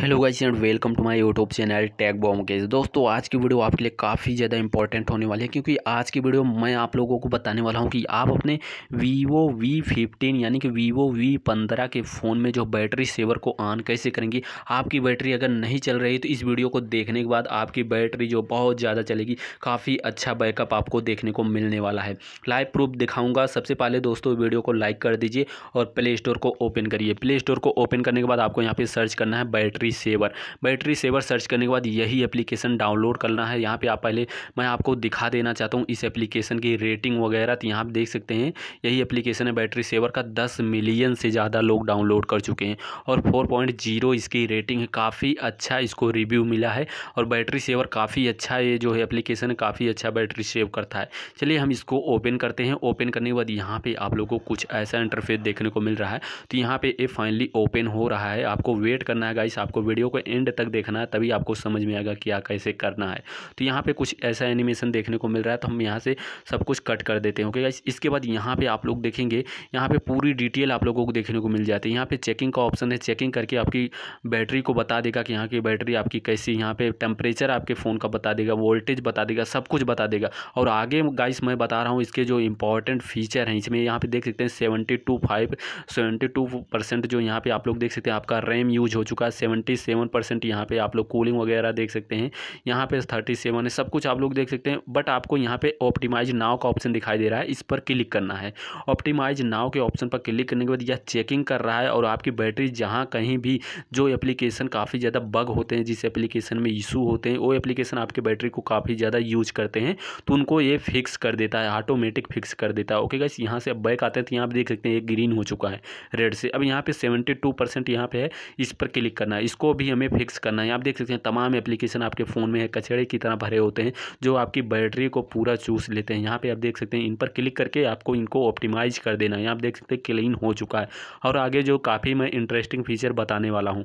hello guys and welcome to my YouTube channel टैग बॉम केस दोस्तों आज की वीडियो आपके लिए काफ़ी ज़्यादा इंपॉर्टेंट होने वाली है क्योंकि आज की वीडियो मैं आप लोगों को बताने वाला हूं कि आप अपने वीवो वी फिफ्टीन यानी कि वीवो वी पंद्रह के फ़ोन में जो बैटरी सेवर को ऑन कैसे करेंगी आपकी बैटरी अगर नहीं चल रही तो इस वीडियो को देखने के बाद आपकी बैटरी जो बहुत ज़्यादा चलेगी काफ़ी अच्छा बैकअप आपको देखने को मिलने वाला है लाइव प्रूफ दिखाऊँगा सबसे पहले दोस्तों वीडियो को लाइक कर दीजिए और प्ले स्टोर को ओपन करिए प्ले स्टोर को ओपन करने के बाद आपको यहाँ पर सर्च करना है battery battery saver battery saver search करने के बाद यही एप्लीकेशन डाउनलोड करना है यहाँ पे आप पहले मैं आपको दिखा देना चाहता हूँ इस एप्लीकेशन की रेटिंग वगैरह तो यहाँ आप देख सकते हैं यही एप्लीकेशन है बैटरी सेवर का दस मिलियन से ज़्यादा लोग डाउनलोड कर चुके हैं और फोर पॉइंट जीरो इसकी रेटिंग है काफ़ी अच्छा इसको रिव्यू मिला है और बैटरी सेवर काफ़ी अच्छा ये जो है एप्लीकेशन काफ़ी अच्छा बैटरी सेव करता है चलिए हम इसको ओपन करते हैं ओपन करने के बाद यहाँ पर आप लोगों को कुछ ऐसा इंटरफेस देखने को मिल रहा है तो यहाँ पर ये फाइनली ओपन हो रहा है आपको वेट करना है गाइस आपको आपको वीडियो को एंड तक देखना है तभी आपको समझ में आएगा क्या कैसे करना है तो यहाँ पर कुछ ऐसा एनिमेशन देखने को मिल रहा है तो हम यहाँ से सब कुछ कट कर देते हैं ओके गाइस इसके बाद यहाँ पर आप लोग देखेंगे यहाँ पर पूरी डिटेल आप लोगों को देखने को मिल जाती है यहाँ पर चेकिंग का ऑप्शन है चेकिंग करके आपकी बैटरी को बता देगा कि यहाँ की बैटरी आपकी कैसी यहाँ पे टेम्परेचर आपके फ़ोन का बता देगा वोल्टेज बता देगा सब कुछ बता देगा और आगे गाइस मैं बता रहा हूँ इसके जो इंपॉर्टेंट फीचर हैं इसमें यहाँ पे देख सकते हैं seventy two five seventy two percent जो यहाँ पे आप लोग देख सकते हैं आपका रैम यूज हो चुका है सेवेंटी थर्टी सेवन परसेंट यहाँ पे आप लोग कूलिंग वगैरह देख सकते हैं यहाँ पे थर्टी सेवन है सब कुछ आप लोग देख सकते हैं बट आपको यहाँ पे ऑप्टिमाइज नाव का ऑप्शन दिखाई दे रहा है इस पर क्लिक करना है ऑप्टिमाइज नाव के ऑप्शन पर क्लिक करने के बाद यह चेकिंग कर रहा है और आपकी बैटरी जहाँ कहीं भी जो एप्लीकेशन काफ़ी ज़्यादा बग होते हैं जिस एप्लीकेशन में इशू होते हैं वो एप्लीकेशन आपकी बैटरी को काफ़ी ज़्यादा यूज करते हैं तो उनको ये फिक्स कर देता है ऑटोमेटिक फिक्स कर देता है ओके गाइस यहाँ से अब बैक आते हैं तो यहाँ आप देख सकते हैं ये ग्रीन हो चुका है रेड से अब यहाँ पे सेवेंटी टू परसेंट यहाँ पे है इस पर क्लिक करना है इस उसको भी हमें फिक्स करना है आप देख सकते हैं तमाम एप्लीकेशन आपके फ़ोन में है कचड़े की तरह भरे होते हैं जो आपकी बैटरी को पूरा चूस लेते हैं यहाँ पर आप देख सकते हैं इन पर क्लिक करके आपको इनको ऑप्टिमाइज़ कर देना है आप देख सकते हैं क्लीन हो चुका है और आगे जो काफ़ी मैं इंटरेस्टिंग फीचर बताने वाला हूँ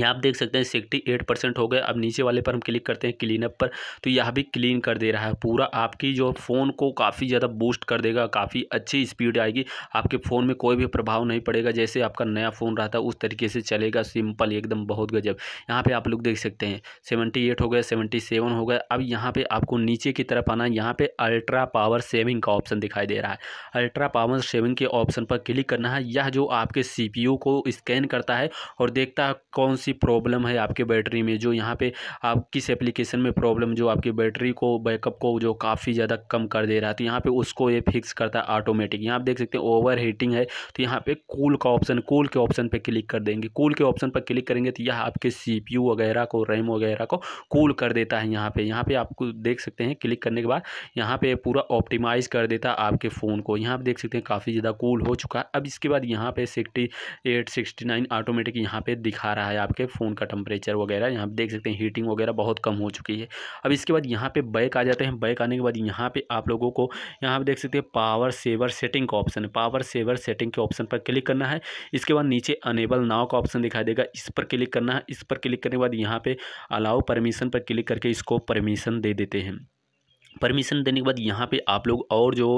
यहाँ आप देख सकते हैं सिक्सटी एट परसेंट हो गए अब नीचे वाले पर हम क्लिक करते हैं क्लीन अप पर तो यह भी क्लीन कर दे रहा है पूरा आपकी जो फ़ोन को काफ़ी ज़्यादा बूस्ट कर देगा काफ़ी अच्छी स्पीड आएगी आपके फ़ोन में कोई भी प्रभाव नहीं पड़ेगा जैसे आपका नया फ़ोन रहता है उस तरीके से चलेगा सिंपल एकदम बहुत गजब यहाँ पर आप लोग देख सकते हैं सेवेंटी एट हो गया सेवेंटी सेवन हो गया अब यहाँ पर आपको नीचे की तरफ आना यहाँ पर अल्ट्रा पावर सेविंग का ऑप्शन दिखाई दे रहा है अल्ट्रा पावर सेविंग के ऑप्शन पर क्लिक करना है यह जो आपके सी को स्कैन करता है और देखता है कौन सी सी प्रॉब्लम है आपके बैटरी में जो यहाँ पे आप किस एप्लीकेशन में प्रॉब्लम जो आपकी बैटरी को बैकअप को जो काफ़ी ज़्यादा कम कर दे रहा है तो यहाँ पे उसको ये फिक्स करता है ऑटोमेटिक यहाँ आप देख सकते हैं ओवर हीटिंग है तो यहाँ पे कूल का ऑप्शन कूल के ऑप्शन पर क्लिक कर देंगे कूल के ऑप्शन पर क्लिक करेंगे तो यह आपके सी वगैरह को रैम वगैरह को कूल कर देता है यहाँ पर यहाँ पर आपको देख सकते हैं क्लिक करने के बाद यहाँ पर पूरा ऑप्टिमाइज कर देता है आपके फ़ोन को यहाँ आप देख सकते हैं काफ़ी ज़्यादा कूल हो चुका है अब इसके बाद यहाँ पर sixty eight sixty nine automatic यहाँ पर दिखा रहा है आपके के फ़ोन का टेम्परेचर वगैरह यहाँ देख सकते हैं हीटिंग वगैरह बहुत कम हो चुकी है अब इसके बाद यहाँ पे बैक आ जाते हैं बैक आने के बाद यहाँ पे आप लोगों को यहाँ पे देख सकते हैं पावर सेवर सेटिंग का ऑप्शन है पावर सेवर सेटिंग के ऑप्शन पर क्लिक करना है इसके बाद नीचे अनेबल नाव का ऑप्शन दिखाई देगा इस पर क्लिक करना है इस पर क्लिक करने के बाद यहाँ पर अलाउ परमिशन पर क्लिक करके इसको परमिशन दे देते हैं परमिशन देने के बाद यहाँ पे आप लोग और जो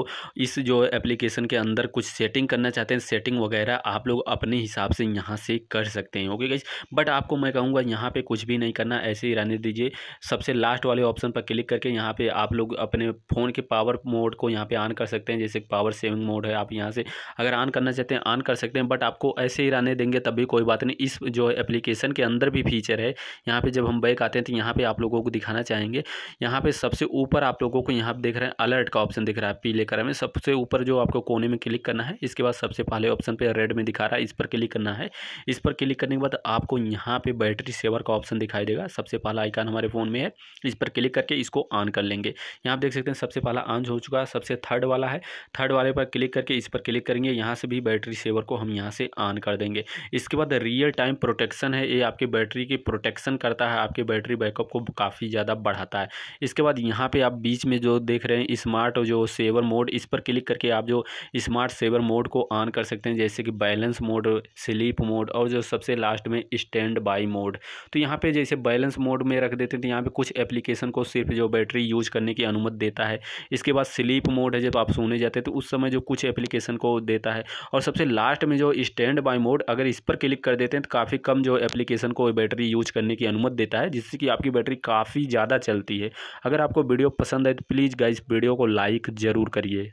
इस जो एप्लीकेशन के अंदर कुछ सेटिंग करना चाहते हैं सेटिंग वगैरह आप लोग अपने हिसाब से यहाँ से कर सकते हैं ओके गाइज बट आपको मैं कहूँगा यहाँ पे कुछ भी नहीं करना ऐसे ही रहने दीजिए सबसे लास्ट वाले ऑप्शन पर क्लिक करके यहाँ पे आप लोग अपने फ़ोन के पावर मोड को यहाँ पर ऑन कर सकते हैं जैसे पावर सेविंग मोड है आप यहाँ से अगर ऑन करना चाहते हैं ऑन कर सकते हैं बट आपको ऐसे ही रहने देंगे तब भी कोई बात नहीं इस जो एप्लीकेशन के अंदर भी फीचर है यहाँ पर जब हम बैक आते हैं तो यहाँ पर आप लोगों को दिखाना चाहेंगे यहाँ पर सबसे ऊपर आप लोग लोगों को यहाँ पर देख रहे हैं अलर्ट का ऑप्शन दिख रहा है पीले कलर में सबसे ऊपर जो आपको कोने में क्लिक करना है इसके बाद सबसे पहले ऑप्शन पर रेड में दिखा रहा है इस पर क्लिक करना है इस पर क्लिक करने के बाद आपको यहाँ पे बैटरी सेवर का ऑप्शन दिखाई देगा सबसे पहला आइकन हमारे फ़ोन में है इस पर क्लिक करके इसको ऑन कर लेंगे यहाँ आप देख सकते हैं सबसे पहला ऑन हो चुका है सबसे थर्ड वाला है थर्ड वाले पर क्लिक करके इस पर क्लिक करेंगे यहाँ से भी बैटरी सेवर को हम यहाँ से ऑन कर देंगे इसके बाद रियल टाइम प्रोटेक्शन है ये आपकी बैटरी की प्रोटेक्शन करता है आपकी बैटरी बैकअप को काफ़ी ज़्यादा बढ़ाता है इसके बाद यहाँ पर आप बीच में जो देख रहे हैं स्मार्ट जो सेवर मोड इस पर क्लिक करके आप जो स्मार्ट सेवर मोड को ऑन कर सकते हैं जैसे कि बैलेंस मोड स्लीप मोड और जो सबसे लास्ट में स्टैंड बाई मोड तो यहाँ पे जैसे बैलेंस मोड में रख देते हैं तो यहाँ पे कुछ एप्लीकेशन को सिर्फ जो बैटरी यूज करने की अनुमति देता है इसके बाद स्लीप मोड है जब आप सोने जाते हैं तो उस समय जो कुछ एप्लीकेशन को देता है और सबसे लास्ट में जो स्टैंड बाई मोड अगर इस पर क्लिक कर देते हैं तो काफ़ी कम जो एप्लीकेशन को बैटरी यूज करने की अनुमति देता है जिससे कि आपकी बैटरी काफ़ी ज़्यादा चलती है अगर आपको वीडियो पसंद पसंद आए तो प्लीज़ गाइस वीडियो को लाइक ज़रूर करिए